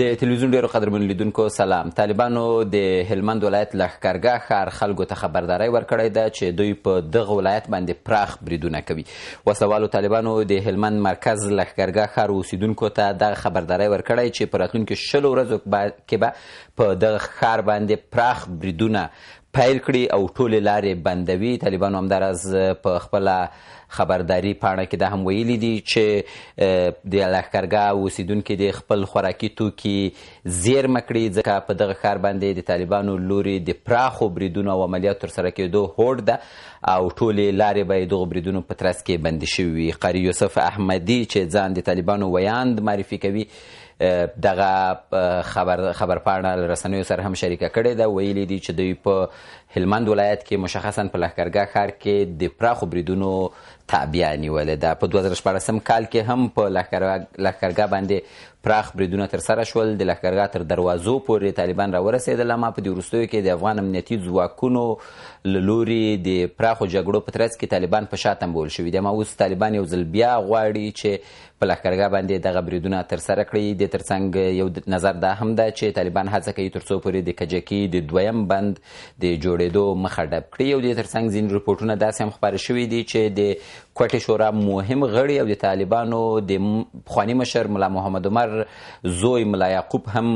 د ټلویزیون ډیرو قدرمن لیدونکو سلام طالبانو د هلمند ولایت لخکرګاه ښار خلکو ته خبرداري ورکړې ده چې دوی په دغه ولایت باندې پراخ بریدونه کوي وسوالو طالبانو د هلمند مرکز لخکرګاه ښار اوسیدونکو ته دغه خبرداري ورکړې چې په راتلونکو شلو ورځو کې به په دغه ښار باندې پراخ بریدونه پیل کړي او ټولې لارې بندوي طالبان همداراز په خپله خبرداري پاڼه کې دا هم ویلي دي چې د لښکرګاه اوسیدونکي د خپل خوراکي توکي زیرمه کړي ځکه په دغه ښار باندې د طالبانو لوري د پراخو بریدونو او عملیاتو ترسره کېدو هوډ ده او ټولې لارې به یې دغو بریدونو په ترڅ کې بندې شوي وي قاري یوسف احمدي چې ځان د طالبانو ویاند معرفي کوي دغه خبر خبرپاڼه رسنیو سره هم شریکه کړې ده ویلي دي چې دوی په هلمند ولایت کې مشخصا په لښکرګاه ښار کې د پراخو بریدونو تابع نیولې ده په 2014 کال کې هم په لښکرګاه باندې پراخ بریدونه تر سره شول د لښکرګاه تر دروازو پورې طالبان راورسېدل ما په دې وروستیو کې د افغان امنیتي ځواکونو له لورې د پراخو جګړو په ترڅ کې طالبان په شا تنبول شوي دي ما اوس طالبان یو ځل بیا غواړي چې په لښکرګاه باندې دغه بریدونه ترسره کړي د ترڅنګ یو نظر دا هم ده چې طالبان هڅه کوي تر څو پورې د کجکي د دویم بند د جوړېدو مخه ډب کړي او د ترڅنګ ځینې رپورټونه داسې هم خپاره شوي دي چې د کوټې شورا مهم غړي او د طالبانو د پخوانی مشر ملا محمد عمر زوی ملا یعقوب هم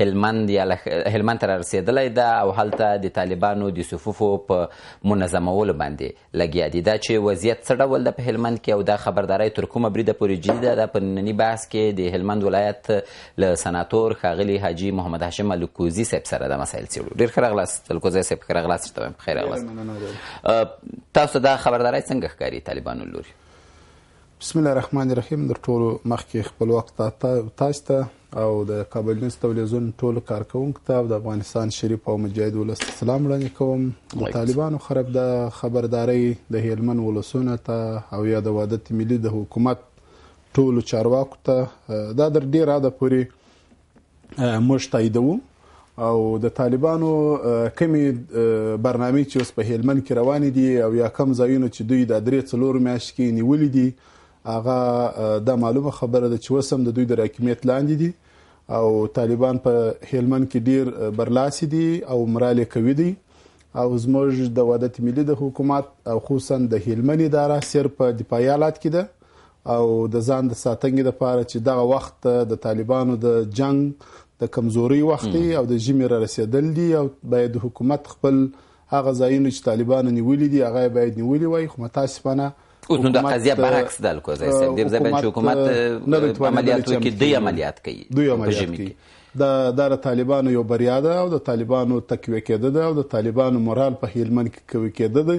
هلمند یا هلمند ته رسیدلی ده او هلته د طالبانو د صفوفو په منظمولو باندې لګیا دي دا چې وضعیت څه ډول ده په هلمند کې او دا خبرداري تر کومه بریده پورې جدي ده په ننني بحث کې د هلمند ولایت له سناتور ښاغلي حاجي محمد هاشم الکوزي صاحب سره دا مسایل څېړو ډېر ښه راغلاست الکوزي صاحب ښه راغلاست خیر راغلاست تاسو دا خبرداري څنګه ښکاري طالبان طالبانو لوري بسم الله الرحمن الرحیم در ټولو مخکې خپل وخت تاسو ته او د کابل نیوز تلویزیون ټولو کارکونکو ته او د افغانستان شریف او مجاهد ولس سلام وړاندې کوم د طالبانو خراب د خبرداري د هلمند ولسونه ته او یا د وادت ملي د حکومت ټولو چارواکو ته دا در ډیر اده پوری مشتایدو او د طالبانو کمی برنامه چې اوس په هلمند کې روان دي او یا کم ځایونه چې دوی د درې څلور میاشت کې نیولې دي هغه د معلومه خبره ده چې وسم د دوی د حکومت لاندې دي او طالبان په هلمند کې ډیر برلاسي دي او مراله کوي دي او زموږ د وحدت ملي د حکومت او خصوصا د هلمند اداره سر په دپایالات کې ده او د ځان د ساتنې لپاره چې دغه وخت د طالبانو د جنگ د کمزوري وخت او د ژمي را رسیدل دي او باید حکومت خپل هغه ځایونه چې طالبان نیولې دي هغه باید نیولې وای خو متاسفانه اوس نو دا قضیه برعکس ده لکه زه سم دې ځکه چې حکومت عملیاتو کې دوی عملیات کوي دوی عملیات کوي د د طالبانو یو بریا ده او د طالبانو تقویه کېده ده او د طالبانو مورال په هلمند کې کوي کېده ده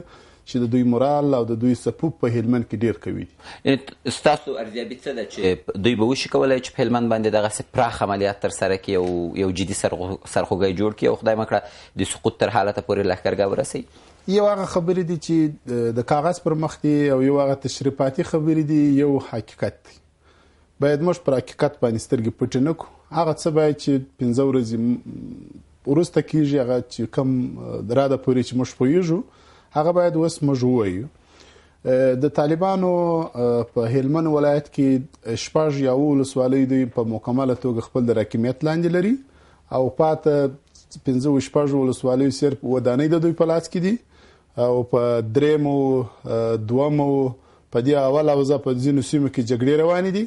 چې د دوی مورال او د دوی سپوب په هلمند کې ډیر کوي دي ستاسو ارزیابي څه ده چې دوی به وشي کولای چې په هلمند باندې دغه پراخ عملیات تر سره کړي او یو جدي سرخوږی جوړ کړي او خدای مکړه د سقوط تر حالته پورې لخرګه ورسي یو هغه خبرې دي چې د کاغذ پر مخ دي او یو هغه تشریفاتي خبرې دي یو حقیقت دی باید موږ پر حقیقت باندې سترګې پټې نه کړو هغه څه باید چې 15 ورځې ورسته کیږي هغه چې کم دراده پورې چې موږ پویږو هغه باید وس موږ وایو د طالبانو په هلمند ولایت کې شپږ یا ولسوالۍ دوی په مکمله توګه خپل د حکومت لاندې لري او پاته پنځه شپږ ولسوالۍ صرف ودانۍ د دوی په لاس کې دي او په درېمو دومو په دې اول اوزه په ځینو سیمو کې جګړې روانې دي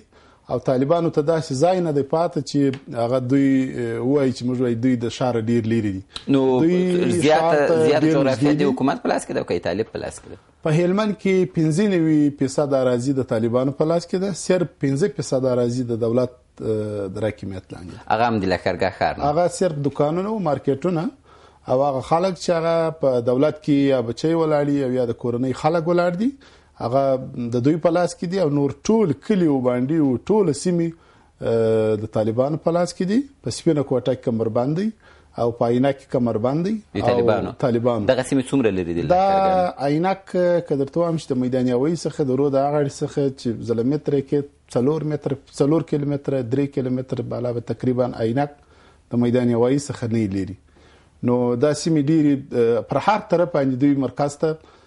او طالبانو ته داسې ځای نه دی پاتې چې هغه دوی وایي چې موږ وایي دوی د شهر ډیر لري دي نو زیاته زیاته جغرافیه د حکومت په لاس کې ده او کې طالب په لاس کې ده په هلمند کې 95% راځي د طالبانو په لاس کې ده سر 15% راځي د دولت د راکمیت لاندې هغه هم د لکرګه خار هغه صرف دکانونه او مارکیټونه او هغه خلک چې هغه په دولت کې یا بچي ولاړی او یا د کورنۍ خلک ولاړ دي هغه د دوی په لاس کې دي او نور ټول کلی او باندې او ټول سیمې د طالبانو په لاس کې دي په سپینه کوټه کې کمر باندې او په عینک کمر باندې طالبانو طالبانو دغه سیمه څومره لري دي دا عینک کدرته هم شته میدان یوي څخه درو د هغه څخه چې زلمتر کې 3 متر 3 کیلومتر 3 کیلومتر بالا به تقریبا عینک د میدان یوي څخه نه لري نو دا سیمه ډیری پر هر طرف باندې دوی مرکز ته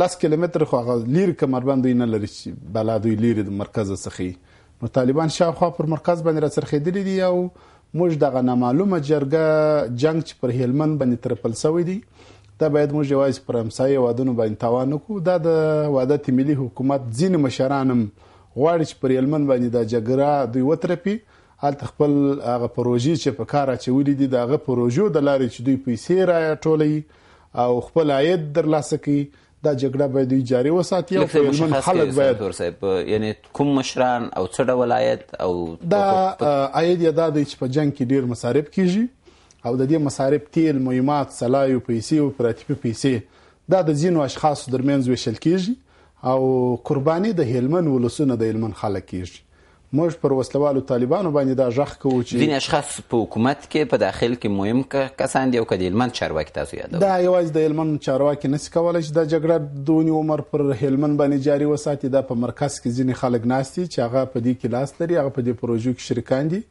لاس کیلومتر خو هغه لیر کمربند دوی نه لري چې بلا دوی لیر د مرکز څخه نو طالبان شاوخوا پر مرکز باندې را څرخېدلې دي او موږ دغه نامعلومه جرګه جنگ چې پر هلمند باندې ترپل سوی دی دا باید موږ یوازې پر همسایه وادونو باندې تاوان وکړو دا د وحدت ملي حکومت ځین مشرانم غواړي چې پر هلمند باندې دا جګړه دوی وترپي هلته خپل هغه پروژې چې په کار اچولې دي د هغه پروژو د لارې چې دوی پیسې را ټولوي او خپل عاید درلاسه کوي دا جګړه باید جاري وساتي او په یمن خلک باید یعنی کوم مشران او څه ډول عاید او دا عاید یدا د چ په جنگ کې ډیر مصارف کیږي او د دې مصارف تیل مهمات سلایو پیسې او پراتیپي پیسې دا د ځینو اشخاصو درمنځ وشل کیږي او قرباني د هلمن ولسونه د هلمن خلک کیږي موږ پر وسلوالو طالبانو باندې دا ژغ کوو چې ځینې اشخاص په حکومت کې په داخل کې مهم کسان دي او که د هلمند چارواکي تاسو یادوئ دا یوازې د هلمند چارواکي نسي کولی چې دا جګړه دونې عمر پر هلمند باندې جاري وساتي دا په مرکز کې ځینې خلک ناست دي چې هغه په دې کې لاس لري هغه په دې پروژو کې شریکان دي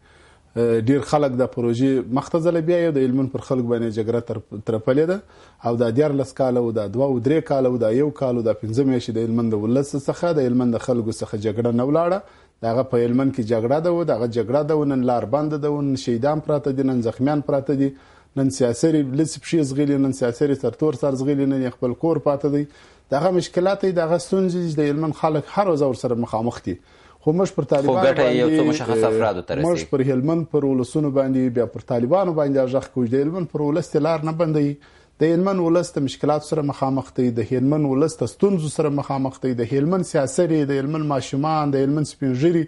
ډیر خلک د پروژې مختزله بیا یو د هلمند پر خلک باندې جګړه ترپلې ده او دا ډیر لس کال او دا دوه او درې کال او دا یو کال او دا پنځه میاشتې د هلمند ولس څخه د هلمند خلکو څخه جګړه نه ولاړه دغه په هلمند کې جګړه ده دغه جګړه ده نن لار بند ده نن شهیدان پراته دي نن زخمیان پراته دي نن سیاسري لڅ پښې زغلی نن سیاسري ترتور سر زغلی نن خپل کور پاته دي دغه مشکلات دغه ستونزې د هلمند خلک هر ورځ ور سره مخامخ دي خو مش پر طالبان خو ګټه یو څه مشخص افرادو ترسي مش پر هلمند پر ولسونو باندې بیا پر طالبانو باندې ځخ کوج د هلمند پر ولست لار نه بندي د هلمند ولس د مشکلات سره مخامخ دي د هلمند ولس د ستونزو سره مخامخ دي د هلمند سیاسري د هلمند ماشومان د هلمند سپینږیري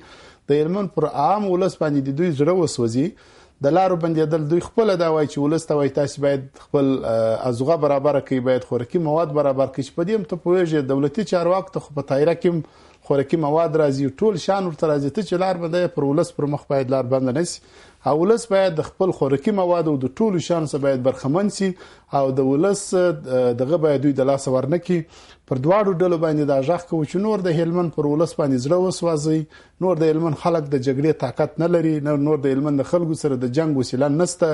د هلمند پر عام ولس باندې د دوی زړه وسوځي د لارو بندیدل دوی خپل دا وایي چې ولس ته وایي تاسو باید خپل ازغه برابر کړئ باید خورکی مواد برابر کړئ چې په دې هم ته پوهیږئ دولتي چارواک ته خو په تایره کې خورکی مواد راځي ټول شان ورته راځي ته چې لار باندې پر ولس پر مخ باید لار بند نه شي او ولس باید د خپل خوراکي مواد او د ټولو شان څخه باید برخمن شي او د ولس دغه باید دوی د لاس ورنه کی پر دواړو ډلو باندې د اجاخ کو چې نور د هلمند پر ولس باندې زړه وسوځي نور د هلمند خلک د جګړې طاقت نه لري نور د هلمند خلکو سره د جنگ وسیله نسته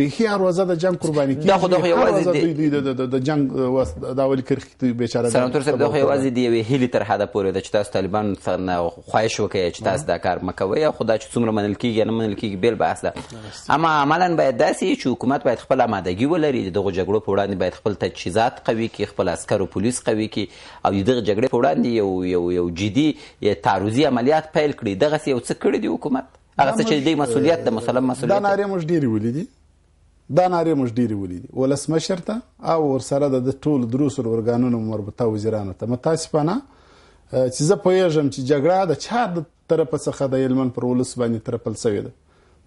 به هي اروازه د جنگ قرباني کیږي دا خو دغه یوازې د د جنگ د اول کرخې ته بیچاره سناتور صاحب دغه یوازې دی هلي تر حدا پورې د چتاس طالبان څنګه خواهش وکړي چې تاسو دا کار مکوي خو دا چې څومره منل کیږي نه منل کیږي بیل به بحث ده اما عملا باید داسې چې حکومت باید خپل آمادګي ولري دغه جګړو په وړاندې باید خپل تجهیزات قوي کړي خپل عسکر او پولیس قوي کړي او دغه جګړې په وړاندې یو یو یو جدي تعرضي عملیات پیل کړي دغه یو څه کړی دی حکومت هغه څه چې د مسولیت د مسلم مسولیت دا نارې موږ ډېری ولیدي دا نارې موږ ډېری ولیدي ولسمشر ته او ورسره د ټولو دروس او ارګانونو مربوطه وزیرانو ته متاسفانه چې زه پوهېږم چې جګړه د چا د طرف څخه د هلمند پر ولس باندې ترپل سوې ده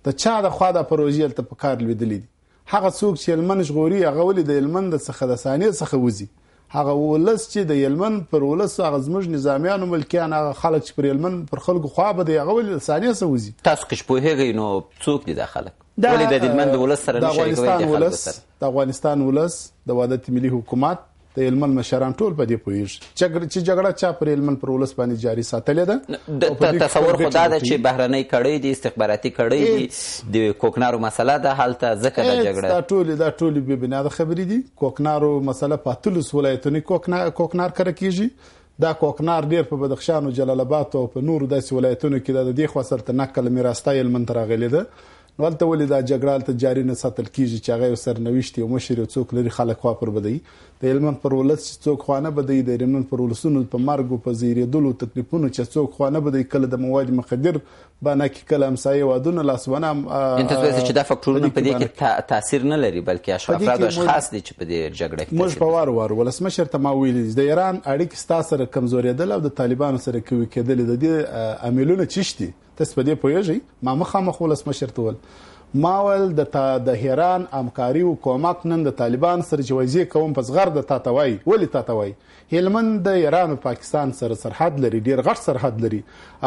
د چا د خوا د پروژې ته په کار لیدلې دي هغه څوک چې هلمند ژغوري هغه ولې د هلمند څخه د ثانیې څخه وځي هغه ولس چې د هلمند پر ولس هغه زموږ نظامیانو ملکیان هغه خلک چې پر هلمند پر خلکو خوا به دی هغه ولې ثانیې څخه وځي تاسو که پوهیږئ نو څوک دي دا خلک ولې د هلمند ولس سره نشي کوي د افغانستان ولس د افغانستان ولس د وحدت ملي حکومت د هلمند مشران ټول په دې پوهیږي چې جګړه چا پر هلمند پر ولس باندې جاري ساتلې ده د تصور خدا ده چې بهرنۍ کړۍ دي استخباراتي کړۍ دي د کوکنارو مسله ده حالته ځکه د جګړه دا ټول دا ټول به بنا د خبرې دي کوکنارو مسله په تلوس ولایتونو کوکنار کوکنار کړ کیږي دا کوکنار ډیر په بدخشان او جلال آباد او په نورو داسې ولایتونو کې د دې خو سرته نقل میراستای المنترا غلې ده نو هلته ولې دا جګړه هلته جاري نه ساتل کیږي چې هغه سرنوشت یو مشر څوک لري خلک خوا پر بدی د هلمند پر ولس چې څوک خوا نه بدی د هلمند پر ولسونو په مرګ په زیریدلو تکلیفونو چې څوک خوا نه بدی کله د مواد مقدر باندې کې کله همسایه وادونه لاسونه انت څه چې دا فکټورونه په دې کې تاثیر نه لري بلکې افراد او اشخاص دي چې په دې جګړه کې موږ په وار وار ولسمشر ته ما ویل د ایران اړیکې ستاسو سره کمزوري دل او د طالبانو سره کوي کېدل د دې عاملونه چشتي تاسو په دې پوهیږئ ما مخامخ ولسمشر ته ول ماول د تا د هیران امکاری او کومک نن د طالبان سره جوایزي کوم پس غرد تا توای ولی تا توای هلمند د ایران او پاکستان سره سرحد لري ډیر غټ سرحد لري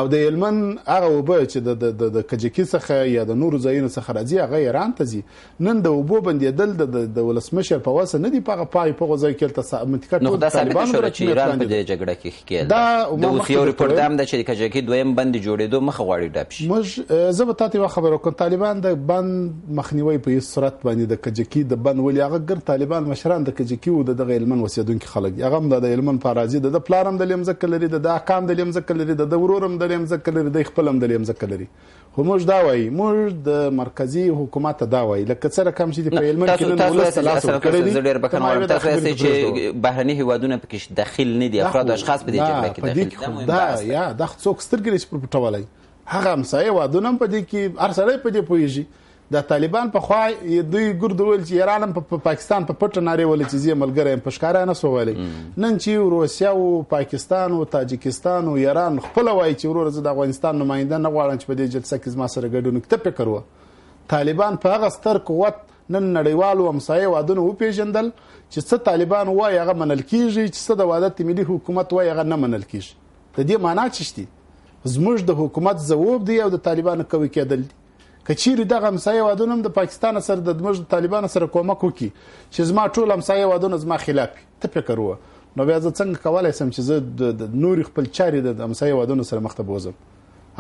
او د هلمند هغه وبو چې د د کجکی څخه یا د نورو ځایونو څخه راځي هغه ایران ته ځي نن د وبو بندېدل د د ولسمشر په واسه نه دی پاغه پای په غوځي کې تل منطقه نو دا ثابت شو چې ایران په دې جګړه کې ښکیل دا د اوسیو ریپورت هم د چې کجکی دویم بند جوړېدو مخ غواړي ډب شي مج زه به تاسو خبرو کوم طالبان د بند مخنیوي په صورت باندې د کجکی د بند ولې هغه ګر طالبان مشران د کجکی او د غیلمن وسیدونکو خلک هغه هم د علمن فارازي د پلارم د لیم ځکه لري د احکام د لیم ځکه لري د ورورم د لیم ځکه لري د خپلم د لیم ځکه لري خو موږ دا وایي موږ د مرکزی حکومت دا وایي لکه سره کم شي په علمن کې نه ولس تاسو تاسو ډیر بکنه تاسو چې بهرني هوادونه پکې داخل نه دي افراد اشخاص په دې جګړه کې داخل دا یا د څوک سترګې پر پټولای هغه همسایه وادونه په دې کې هر سړی په دې پويږي د طالبان په خوا دوی ګرد ول چې ایران په پاکستان په پټه ناری ول چې زی ملګری په ښکارا نه سوالي نن چې روسیا او پاکستان او تاجکستان او ایران خپل وای چې ورور د افغانستان نماینده نه غواړي چې په دې جلسه کې زما سره ګډون کته فکر و طالبان په هغه ستر قوت نن نړیوالو همسایه وادونه وپیژندل چې څه طالبان وای هغه منل کیږي چې څه د وادت ملي حکومت وای هغه نه منل کیږي د دې معنی چشتي زموږ د حکومت ځواب دی او د طالبانو کوي کېدل دي کچیر دغه همسایه وادونه د پاکستان سره د دمج طالبان سره کومک وکي چې زما ټول همسایه وادونه زما خلاف ته فکر و نو بیا زه څنګه کولای سم چې زه د نور خپل چاري د همسایه وادونه سره مخ ته بوزم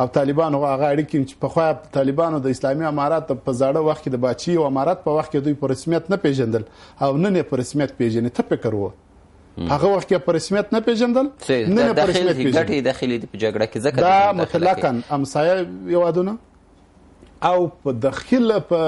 او طالبان هغه غاړي کې چې په خوا طالبانو د اسلامي امارات په زړه وخت کې د باچی او امارات په وخت کې دوی په رسمیت نه پیژندل او نن یې په رسمیت پیژنې ته فکر و هغه وخت کې په رسمیت نه پیژندل نه په رسمیت پیژندل دا داخلي د جګړه کې ځکه دا مطلقاً امسایه یوادونه او په دخیل په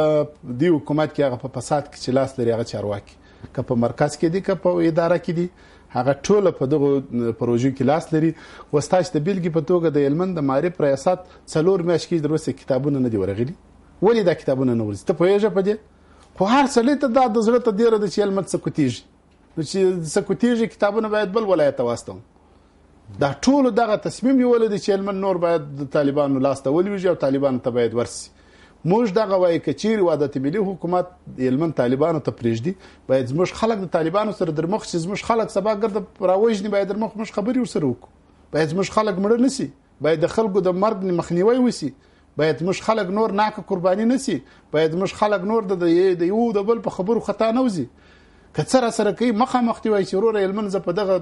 دی حکومت کې هغه په فساد کې چې لاس لري هغه چارواکي که په مرکز کې دي که په اداره کې دي هغه ټوله په دغه پروژو کې لاس لري وستاش د بیلګې په توګه د هلمند د معرف ریاست څلور میاشت کې دروسه کتابونه نه دی ورغلي ولې دا کتابونه نه ورځي ته پوهېږه په دې خو هر سړی ته دا د زړه ته ډېره ده چې هلمند څه کوتیږي نو چې څه کوتیږي کتابونه باید بل ولایت ته واستوم دا ټول دغه تصمیم یې ولید چې هلمند نور باید د طالبانو لاس ته ولویږي او طالبان ته باید ورسي موږ دغه وایي که چیرې وحدت ملي حکومت هلمند طالبانو ته پرېږدي باید زموږ خلک د طالبانو سره درمخ شي زموږ خلک سبا ګرده راوژني باید درمخ موږ خبرې ورسره وکړو باید زموږ خلک مړه نه سي باید د خلکو د مرګ مخنیوي وسی باید موږ خلک نور ناکه قرباني نسی باید موږ خلک نور د یو د بل په خبرو خطا نه وزي کڅر سره کوي مخه مختی وای چې وروره علمن ز په دغه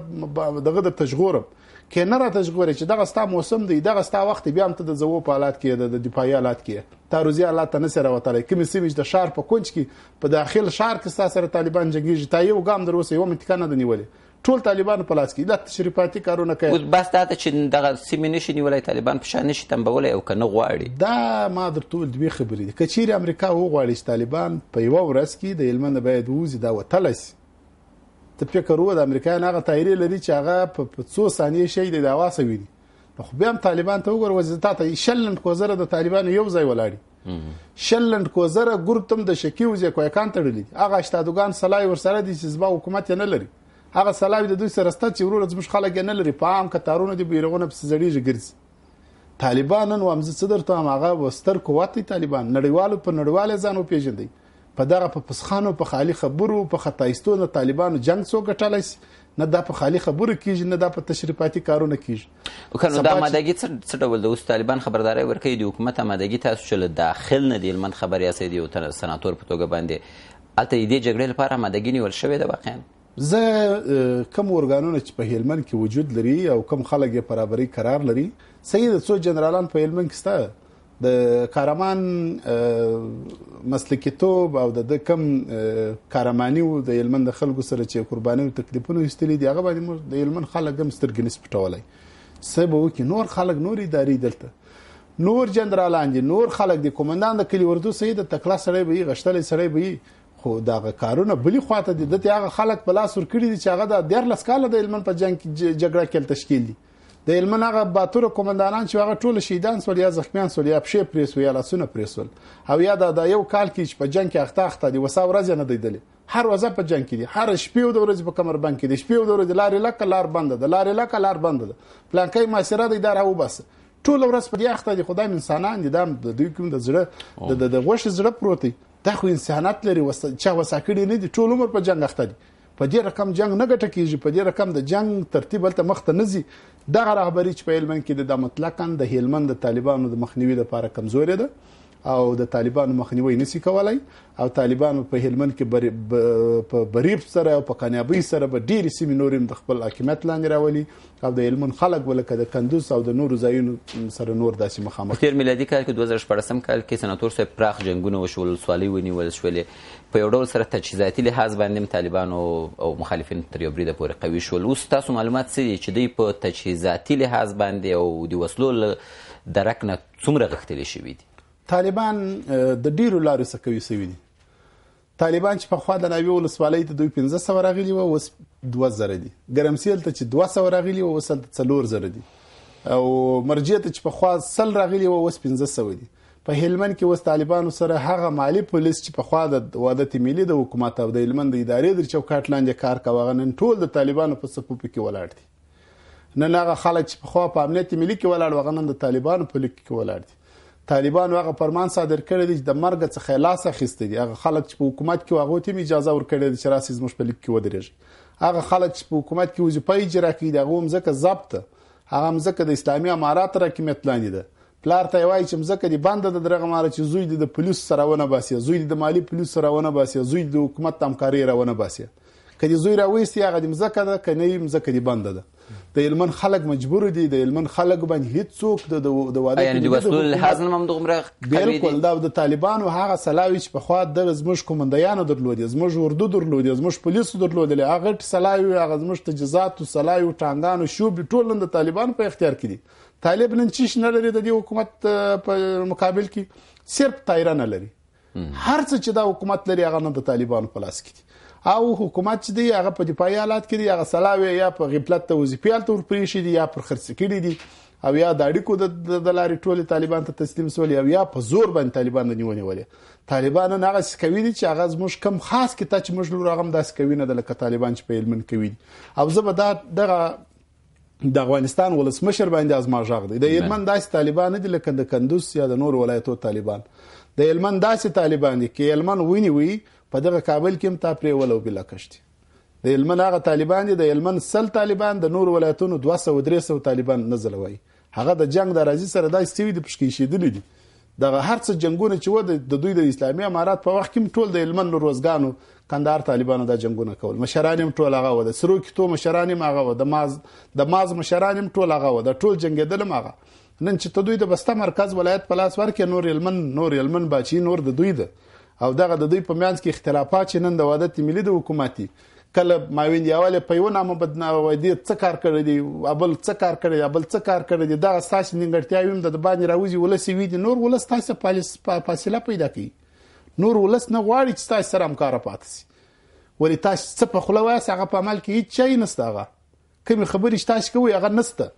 دغه د تشغورم کې نه را تشغور چې دغه ستا موسم دی دغه ستا وخت بیا هم ته د زوو په حالت کې د دفاعي حالت کې تاروزی حالت نه سره وتاله کوم سیمج د شار په کونج کې په داخل شار کې ستا سره طالبان جنگیږي تا یو ګام دروسه یو متکنه د نیولې ټول طالبان په لاس کې د تشریفاتي کارونه کوي اوس بس دا چې دغه سیمې نشي نیولای طالبان په شان نشي تمبولای او کنه غواړي دا ما درته دوی خبرې دي کچیر امریکا و غواړي چې طالبان په یو ورځ کې د هلمند باید وزي دا وتلس ته فکر و د امریکایان هغه تایری لري چې هغه په 100 ثانیه شي د واسه ویني خو بیا هم طالبان ته وګور وزتا ته شلند کوزره د طالبان یو ځای ولاړی شلند کوزره ګروپ تم د شکی وزې کوی کان تړلی هغه اشتادوګان سلای ورسره د سیسبا حکومت نه لري هغه سلاوي د دوی سره ست چې ورور زموږ خلک نه لري په عام کتارونو دی بیرغونه په زړیږي ګرځي طالبان نن ومز صدر ته هغه وستر قوت طالبان نړیوالو په نړیواله ځان او پیژندي په دغه په پسخانو په خالی خبرو په خطایستونو طالبانو جنگ سو ګټلای نه دا په خالی خبرو کیږي نه دا په تشریفاتي کارونه کیږي وکړو دا مادګي څه ډول د اوس طالبان خبرداري ورکړي د حکومت مادګي تاسو چل داخل نه دی من خبري اسې دی او سناتور په توګه باندې الته دې جګړې لپاره مادګي نیول شوې ده باقیان زه کوم اورګانونه چې په هلمند کې وجود لري او کوم خلک یې برابرۍ قرار لري سید څو جنرالان په هلمند کې ستا د کارمان مسلکی توب او د کم کارمانی او د هلمند خلکو سره چې قرباني او تکلیفونه ایستلې دي هغه باندې د هلمند خلک هم سترګنس پټولای سبب وکي نور خلک نور اداري دلته نور جنرالان دي نور خلک دي کومندان د کلی وردو سید تکلا سره به غشتل سره به خو دغه کارونه بلی خواته دي د هغه خلک په لاس ور کړی دي چې هغه د 14 کال د هلمند په جنگ کې جګړه کې تشکیل دي د هلمند هغه باتور کمانډانان چې هغه ټول شهیدان سول یا زخمیان سول یا پښې پریسو یا لاسونه پریسول او یا د یو کال کې چې په جنگ کې اخته اخته دي وساو ورځ نه دیدلی هر ورځ په جنگ کې دي هر شپې او د ورځې په کمر بند کې دي شپې او د ورځې لارې لکه لار بند ده لارې لکه لار بند ده پلانکې ماسره د اداره و بس ټول ورځ په دې اخته دي خدای انسانان دي د دوی کوم د زړه د غوښه زړه پروت دی دا خو انسانات لري وس چا وساکړي نه دي ټول عمر په جنگ اخته دي په دې رقم جنگ نه ګټه کیږي په دې رقم د جنگ ترتیب ته مخته نه زی دغه رهبری چې په هلمند کې د مطلقاً د هلمند د طالبانو د مخنیوي لپاره کمزوري ده او د طالبانو مخنیوي نسی کولای او طالبانو په هلمند کې بری... ب... په بریب سره او په قنیابی سره به ډیر سیمې نورم د خپل حکومت لاندې راولي او د هلمند خلک ولکه د کندوز او د نورو ځایونو سره نور داسې مخامخ تیر میلادي کال کې 2014 کال کې سناتور سره پراخ جنگونه وشول سوالي ونیول شولې په یو ډول سره تجهیزاتي لحاظ باندې طالبان او مخالفین تر یو بریده پورې قوي شول اوس تاسو معلومات څه دي چې دوی په تجهیزاتي لحاظ باندې او د وسلو درک نه څومره غښتلي شوي دي طالبان د ډیرو لارو څخه کوي سوي دي طالبان چې په خوا د ناوی ولسوالۍ ته دوی 1500 راغلي وو اوس 2000 دي ګرمسیل ته چې 200 راغلي وو اوس 3000 دي او مرجع ته چې په خوا سل راغلي وو اوس 1500 دي په هلمند کې وس طالبانو سره هغه مالی پولیس چې په خوا د وادت ملي د حکومت او د هلمند د ادارې د چوکاټ لاندې کار کاوه نن ټول د طالبانو په صفوف کې ولاړ دي نن هغه خلک چې په خوا په امنیت ملي کې ولاړ وغنن د طالبانو په لیک کې ولاړ دي طالبانو هغه فرمان صادر کړی دی چې د مرګ څخه خلاص اخیسته دي هغه خلک چې په حکومت کې واغو تیم اجازه ورکړي دي چې راسي زموږ په لیک کې ودرېږي هغه خلک چې په حکومت کې وظیفه اجرا کوي دا هم ځکه ضبط هغه ځکه د اسلامي امارات راکمیت لاندې ده پلار ته وایي چې ځکه دی بند د درغه مار چې زوی د پولیس سره ونه باسي زوی د مالی پولیس سره ونه باسي زوی د حکومت همکاري راونه باسي کدي زوی راويستي هغه د مزکه ده کني مزکه دی بند ده د هلمند خلک مجبور دي د هلمند خلک باندې هیڅوک د واده یعنی د وسلو لحاظ نه هم دومره بالکل دا د طالبانو هغه سلاوي چې په خوا د زموږ کومندیانو درلودي زموږ اردو درلودي زموږ پولیسو درلودي هغه سلاوي هغه زموږ تجهیزات او سلاوي ټانګانو شوب ټول د طالبانو په اختیار کې دي طالب نن چیش نه لري د حکومت په مقابل کې صرف طایره نه لري هر څه چې دا حکومت لري هغه نه د طالبانو په لاس کې دي او حکومت چې دی هغه په دفاعي حالت کې دی هغه سلاوي یا په غفلت ته وظیفه تور پریشي دی یا پر خرڅ کړي دي او یا د اړیکو د دلاري ټول طالبان ته تسلیم سول او یا په زور باندې طالبان نیونی ولې طالبان نه هغه کوي چې هغه زموږ کم خاص کې ته چې موږ لور هغه داس کوي نه د لکه طالبان چې په علمن کوي او زه به دا دغه د افغانستان ولسمشر باندې از ما ژغ دی د یمن داسې طالبان دي لکه د کندوز یا د نور ولایتو طالبان د یمن داسې طالبان دي کې یمن ویني وي په دغه کابل کې هم تا پرېول او بلا کشتي د هلمند هغه طالبان دي د هلمند سل طالبان د نور ولایتونو 200 300 طالبان نزل وای هغه د جنگ د راځي سره دای سوي د پښکې شیدلې دي دغه هرڅ جنگونه چې و د دوی د اسلامي امارات په وخت کې ټول د هلمند روزګانو کندهار طالبانو دا جنگونه کول مشرانیم ټول هغه و د سرو کتو مشرانیم هغه و د ماز د ماز مشرانیم ټول هغه و د ټول جنگیدل هغه نن چې ته دوی د بسته مرکز ولایت په لاس ورکې نور هلمند نور هلمند باچی نور د دوی ده او دغه د دوی په میانس کې اختلافات چې نن د وحدت ملي د حکومتي کله ماوین دیواله په یو نامه بدنه ودی څه کار کړی دی ابل څه کار کړی دی ابل څه کار کړی دی دا اساس نیمګړتیا ویم د باندې راوځي ولسی وی دی نور ولس تاسو فاصله پیدا کی نور ولس نه غواړي چې تاسو سره همکار پاتسي ولې تاسو څه په خلوه واسه هغه په عمل کې هیڅ شي نستاغه کوم خبرې تاسو کوي هغه نسته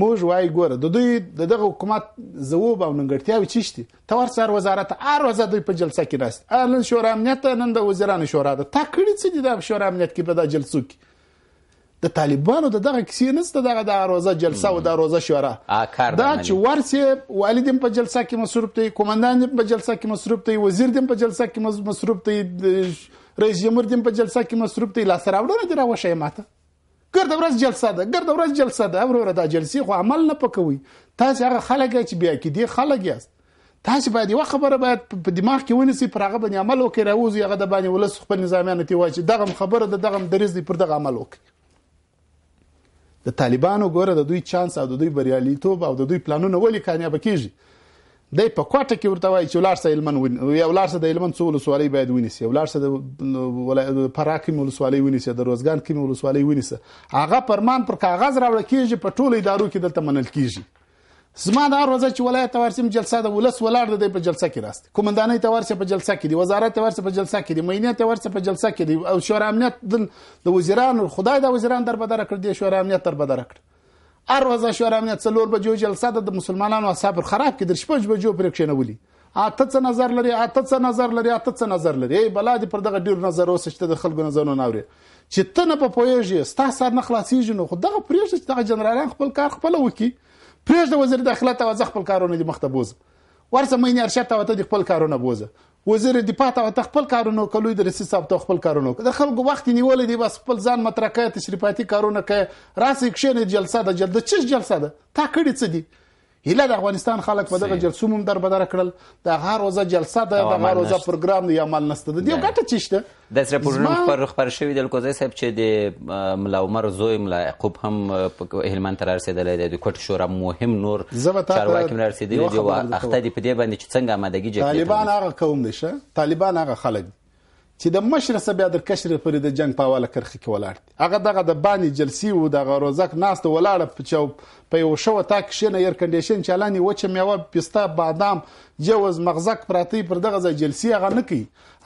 موږ وای ګوره د دوی د دغه حکومت زوب او ننګړتیاوي چشتي تور سر وزارت هر ورځ دوی په جلسه کې راست الان شورا امنیت نن د وزیرانو شورا ده تا کړی څه دي د شورا امنیت کې په دا جلسو کې د طالبانو د دغه کسې نسته دغه د روزه جلسه او د روزه شورا دا چې ورسه والد په جلسه کې مصروف دی کمانډان په جلسه کې مصروف دی وزیر په جلسه کې مصروف دی رئیس جمهور په جلسه کې مصروف دی لا سره وړاندې راوښی ماته ګرد ورځ جلسه ده ګرد ورځ جلسه ده وروره دا جلسې خو عمل نه پکوي تاسو هغه خلک چې بیا کې دي خلک یاست تاسو باید یو خبره باید په دماغ کې ونیسي پر هغه باندې عمل وکړي راوځي هغه د باندې ولس خپل نظامیانه تی واچي دغه خبره د دغه درز دی پر دغه عمل وکړي د طالبانو ګوره د دوی چانس او د دوی بریالیتوب او د دوی پلانونه ولې کامیاب کیږي دی په کوټه کې ورته وایي چې ولار سه علمن وي ولار سه د علمن څو ولسوالۍ باید ونیسي ولار سه د پراکې ولسوالۍ ونیسي د روزګان کې ولسوالۍ ونیسي هغه پرمان پر کاغذ راوړ کیږي په ټولو ادارو کې دلته منل کیږي زما دا روزه چې ولایت تورسم جلسه د ولس ولار د په جلسه کې راست کومندانې تورسه په جلسه کې دی وزارت تورسه په جلسه کې دی مینه تورسه په جلسه کې دی او شورا امنیت د وزیرانو خدای د وزیران در بدر کړ دی شورا امنیت در بدر کړ ار ورځ شورا امنیت څلور بجو جلسه د مسلمانانو اصحاب خراب کې در شپږ بجو پرې کښینولي اته څه نظر لري اته څه نظر لري اته څه نظر لري ای بلا دې پر دغه ډیر نظر اوسشته د خلکو نظرونه ناوري چې ته نه په پوهېږي ستا سر نه خلاصېږي نو خو دغه پرېږده چې دغه جنرالان خپل کار خپله وکړي پرېږده وزیر داخله ته وځه خپل کارونه دې مخته بوزه ورسه مینې ارشد ته وته خپل کارونه بوزه وزیر دفاع ته خپل کارونه کولوي د رئیس صاحب ته خپل کارونه د خلکو وخت نیول دي بس خپل ځان مترکه تشریفاتي کارونه کوي راسي کښې نه جلسه د جلد چش جلسه ده تا کړی څه دي هله د افغانستان خلک په دغه جلسو مم در بدر کړل د هر روزه جلسه ده د هر روزه پروګرام دی عمل نشته دی ګټه چیشته د رپورټونو پر خبر شوی د الکوزی صاحب چې د ملا عمر زوی ملا یعقوب هم په هلمند تر رسیدلې دی د کوټ شورا مهم نور چارواکي رسیدلې دی او اخته دی په دې باندې چې څنګه آمادګي جګړه طالبان هغه قوم دي شه طالبان هغه خلک چې د مشر سره بیا د کشر پر د جنگ په واله کرخه کې ولاړ دي هغه دغه د باندې جلسې او د غروزک ناست ولاړ په چاو په یو شو تا کې نه ایر کنډیشن چالانې و چې میوه پستا بادام جوز مغزک پراتی پر دغه ځای جلسې هغه نه کوي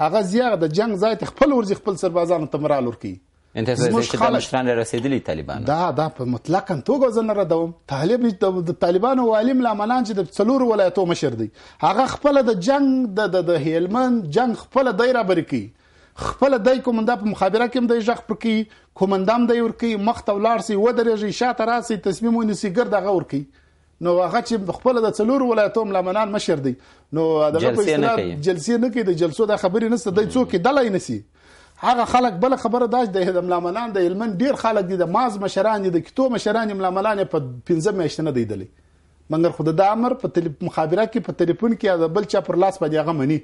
هغه زیغ د جنگ ځای خپل ورځ خپل سربازانو تمرال ورکی انتظار چې د مشران رسیدلی طالبان دا دا په مطلق توګه زنه ردوم طالب د طالبانو عالم لامنان چې د څلور ولایتو مشر دی هغه خپل د جنگ د د هلمند جنگ خپل دایره برکی خپل دای کومنده په مخابره کې د ژغ پر کې کومندام دی ورکی مخ ته ولاړ سي و درېږي شاته راسي تصمیم ونیسي ګرد غور کی نو هغه چې خپل د څلور ولایتوم لمنان مشر دی نو دغه په اصطلاح جلسې نه کوي د جلسو د خبرې نسته د څوک دلای نسی هغه خلک بل خبره داش د هدم لمنان د هلمن ډیر خلک دي د ماز مشران دي د کتو مشران ململان په 15 میاشت نه دی دلی منګر خود د امر په مخابره کې په ټلیفون کې بل چا پر لاس باندې هغه منی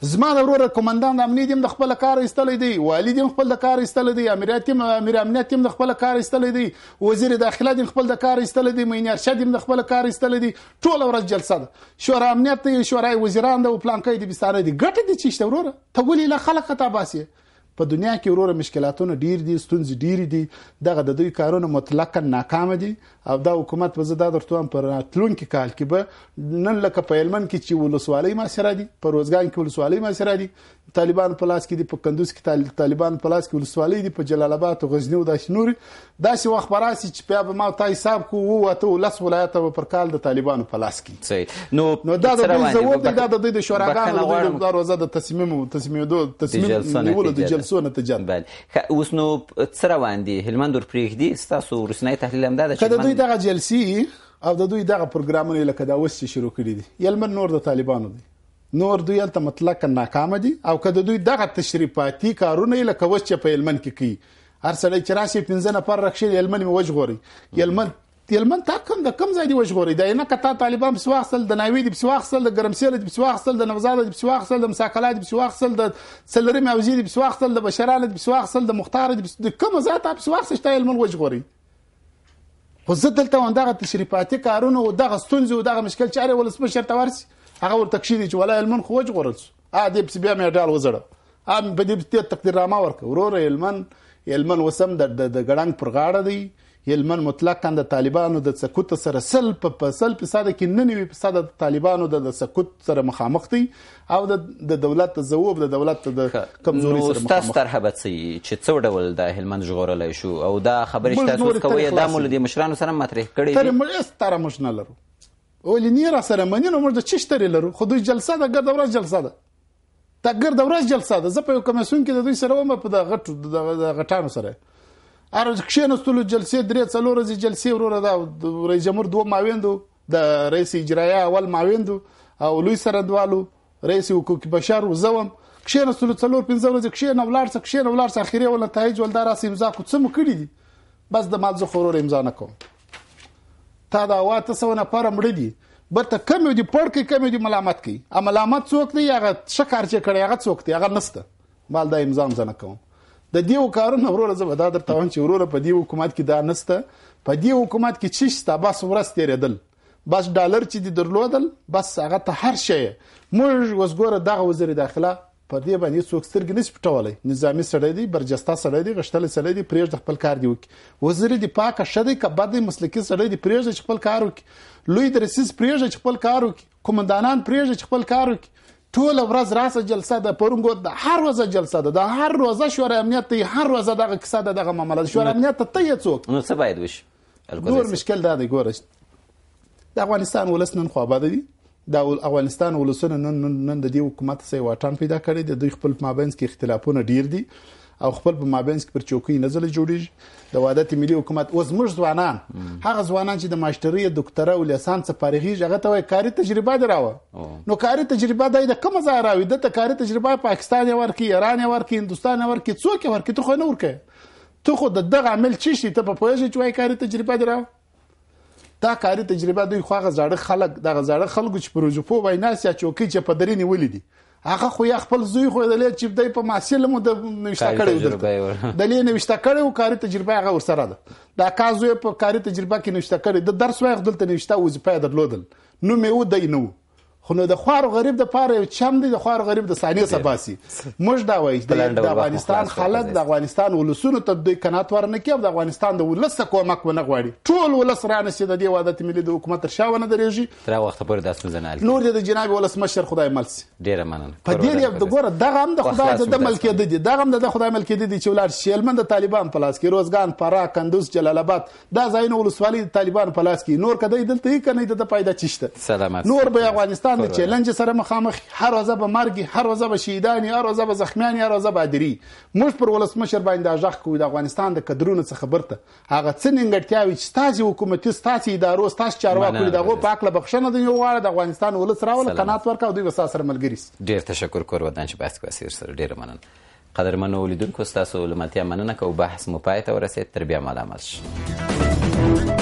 زما د ورور کمانډان د امنیت هم د خپل کار ایستلې دی والد هم خپل د کار ایستلې دی امریات هم امیر امنیت هم د خپل کار ایستلې دی وزیر داخله هم خپل د کار ایستلې دی مین ارشد هم د خپل کار ایستلې دی ټول ورځ جلسه ده شورا امنیت دی شورای وزیران د پلانکې دی بيستانه دی ګټه دي چې شته ورور ته ولې له خلک ته باسي په دنیا کې وروره مشکلاتونه ډیر دي ستونزې ډیر دي دغه د دوی کارونه مطلقاً ناکام دي او دا حکومت به زه دا درته هم پر تلونکي کال کې به نن لکه په هلمند کې چې ولسوالۍ ماسره دي په روزګان کې ولسوالۍ ماسره دي طالبان په لاس کې دي په کندوز کې طالبان په لاس کې ولسوالۍ دي په جلال آباد او غزنی او داسې نور داسې وخت براسي چې بیا به ما تای حساب کو وو ته ولس ولایت پر کال د طالبانو په لاس کې نو نو دا د زوود دا د د شوراګانو د دروازه د تصمیم تصمیم دو تصمیم نیول د جلسو نتیجه بل اوس نو څه روان دي هلمند ور پریږدي ستاسو رسنۍ تحلیل هم ده چې دغه جلسې او د دوی دغه پروګرامونه لکه دا اوس شروع کړي دي یلمن نور د طالبانو دي نور دوی هلته مطلق ناکام دي او که د دوی دغه تشریفاتي کارونه لکه اوس چې په یلمن کې کوي هر سړی چې راشي 15 نفر رخصه یلمن وجغوري یلمن یلمن تا کم د کم ځای دی وژغوري دا نه کته طالبان په واخصل د ناوی دی په واخصل د ګرمسیل دی په واخصل د نوزاد دی په واخصل د مساکلات دی په واخصل د سلری موزی دی په واخصل د بشرال دی په واخصل د مختار دی کم ځای ته په واخصل شته یلمن وژغوري خو زه دلته وندغه تشریفاتي کارونه او دغه ستونزې او دغه مشکل چې اړ ولسمشر ته ورسي هغه ورته کشیدي چې ولا علمن خو وج غورل ا دې بس بیا مې ډال وزړه ا په دې تقدیر را ما ورک ورور علمن علمن وسم د د ګړنګ پر غاړه دی هلمن مطلقاً د طالبانو د سقوط سره سل په سل فیصد کې ننوي فیصد د طالبانو د سقوط سره مخامخ دي او د دولت د ذوب د دولت د کمزوري سره مخامخ تاسو طرحه څه چې څو ډول د هلمن ژغورلای شو او دا خبرې تاسو کوي د مولدي مشرانو سره مطرح کړي تر مې ستاره مشنه لرو ولې نه را سره مننه موږ د چشتري لرو خو دوی جلسه د ګرد ورځ جلسه ده دا ګرد ورځ جلسه ده زه په کمیسون کې د دوی سره ومه په د غټو د غټانو سره ار کښېنستلو جلسې درې څلور ورځې جلسې وروره دا رئیس جمهور دوه ماویندو د رئیس اجرایه اول ماویندو او لوی سرندوالو رئیس حقوق بشر وزوم کښېنستلو څلور پنځه ورځې کښېنه ولاړ څه کښېنه ولاړ څه اخیری ول نتایج ول دا راس امضا کو څه مو کړی دي بس د مال زه خورور امضا نه کوم تا دا واته سو نه پر مړ دي برته کم دي پړ کې کم دي ملامت کوي ا ملامت څوک دی هغه څه کار چې کړی هغه څوک دی هغه نسته مال دا امضا نه کوم د دې کارونه وروره زه به دا درته وایم چې وروره په دې حکومت کې دا نسته په دې حکومت کې چې شته بس ورس تیرېدل بس ډالر چې دی درلودل بس هغه ته هر شی موږ وزګوره دغه وزیر داخله په دې باندې څوک سترګې نشي پټولای نظامی سړی دی برجسته سړی دی غشتل سړی دی پرېږد خپل کار دی وکي وزیر دی پاکه شدی کبد مسلکی سړی دی پرېږد خپل کار وکي لوی درسیس پرېږد خپل کار وکي کمانډانان پرېږد خپل کار وکي ټول ورځ راسه جلسه د پرونګو د هر ورځ جلسه ده د هر ورځ شورا امنیت دی هر ورځ دغه کیسه ده دغه معاملات شورا امنیت ته یې څوک نو څه باید وش ګور مشکل دا دی ګور د افغانستان ولسنن خو آباد دي د افغانستان ولسنن نن نن د دې حکومت سي واټن پیدا کړی د دوی خپل مابینس کې اختلافونه ډیر دي دی. او خپل په مابینس کې پر چوکۍ نه زل جوړیږي د وحدت ملي حکومت اوس موږ ځوانان هغه ځوانان چې د ماستری ډاکټره او لسانس فارغیږي هغه ته کاري تجربه دراوه نو کاري تجربه دای د کوم ځای راوي د ته کاري تجربه پاکستان یې ورکی ایران یې ورکی هندستان یې ورکی څوک یې ورکی ته خو نه ورکه ته خو د دغه عمل چی شي ته په پوهیږي چې وای کاري تجربه دراوه دا کاري تجربه دوی خو هغه زړه خلک دغه زړه خلکو چې پروژه په وینا سیا چوکۍ چې په درې نیولې دي هغه خو یا خپل زوی خو دلې چې دای په محصول مو د نوښت کړي و دلې نوښت کړي او کاری تجربه هغه ورسره ده دا کازو په کاری تجربه کې نوښت کړي د درس وایي دلته نوښت وظیفه درلودل نو مې و دای نو خو نو د خوار غریب د پاره یو چم دی د خوار غریب د ثانیه سباسي موږ دا وایي د افغانستان خلک د افغانستان ولسونو ته د قناعت ورنه کوي د افغانستان د ولس کومک ونه غواړي ټول ولس رانه د دې وادت ملي د حکومت تر شاونه درېږي تر وخت پورې د اسمه نه نور د جناب ولس مشر خدای ملس ډیره مننه په دې د ګوره دغه هم د خدای د ملک دی دغه هم د خدای ملک دی چې ولر شیلمن د طالبان په لاس کې روزګان پرا کندوز جلال آباد دا ځایونه ولسوالي د طالبان په لاس کې نور کدی دلته یې کنه د پیدا چشته سلامات نور به افغانستان اسلام د چیلنج سره مخامخ هر ورځ به مرګ هر ورځ به شهیدان هر ورځ به زخمیان هر ورځ به ادري موږ پر ولسمشر باندې ځخ کوو د افغانستان د قدرونو څخه خبرته هغه څه نیمګړتیاوي چې ستاسو حکومتي ستاسو ادارو ستاسو چارواکو دغه پاکله بخښنه د یو غاړه د افغانستان ولس راول قنات ورکاو دوی وسا سره ملګری ډیر تشکر کور ودان چې بس کوسیر سره ډیر مننه قدرمنو ولیدونکو ستاسو لمتیا مننه کوم بحث مو پاتې ورسید تر بیا ملامت شي